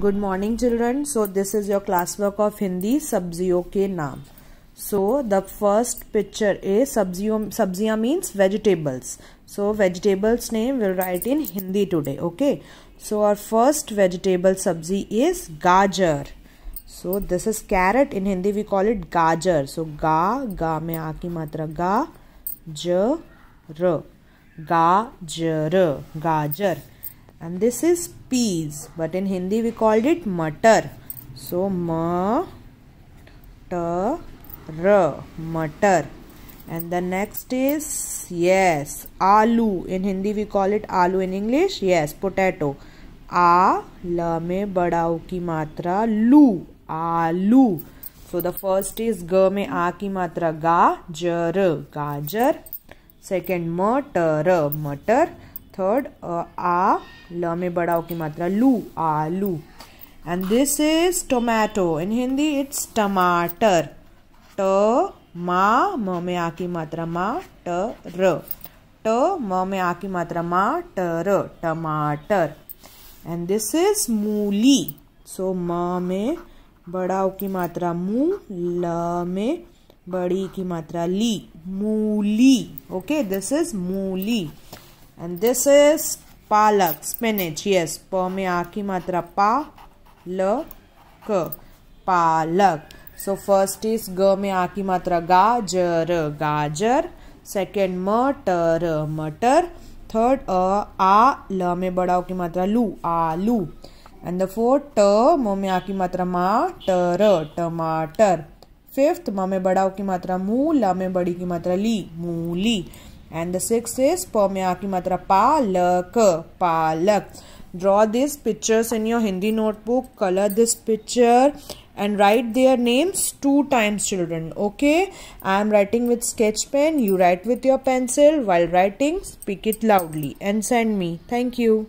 Good morning children so this is your class work of Hindi सब्जियों के नाम so the first picture a सब्जियों सब्जियां means vegetables so vegetables name will write in Hindi today okay so our first vegetable sabzi is gajar so this is carrot in Hindi we call it gajar so गा गा में आ की मात्रा गा ज र गा ज र गाजर, गाजर. and this is peas but in Hindi we called it matar so ma ta r matar and the next is yes aloo in Hindi we call it aloo in English yes potato a la me बड़ाओ ki matra, lu, आलू so the first is a ki matra, ga, jar, gajar. second matar matar. Third आ ल में बड़ाओ की मात्रा लू आलू and this is tomato in Hindi it's tamatar ट मा म में आ की मात्रा मा ट र ट म में आ की मात्रा मा ट र टमाटर एंड दिस इज मूली सो म में बड़ाओ की मात्रा मू ल में बड़ी की मात्रा ली मूली okay this is mooli and this is palak spinach yes प में आ की मात्रा पा ल क पालक सो फर्स्ट इज ग में आ की मात्रा गाजर गाजर सेकेंड मटर मटर थर्ड अ आ ल में बड़ाओ की मात्रा लू आलू एंड द फोर्थ ट म में आ की मात्रा मा टर टमाटर फिफ्थ म में बड़ाओ की मात्रा मू ल में बड़ी की मात्रा ली मूली And the sixth is Pomya ki matra palak, palak. Draw these pictures in your Hindi notebook, color this picture and write their names two times children. Okay, I am writing with sketch pen, you write with your pencil while writing, speak it loudly and send me. Thank you.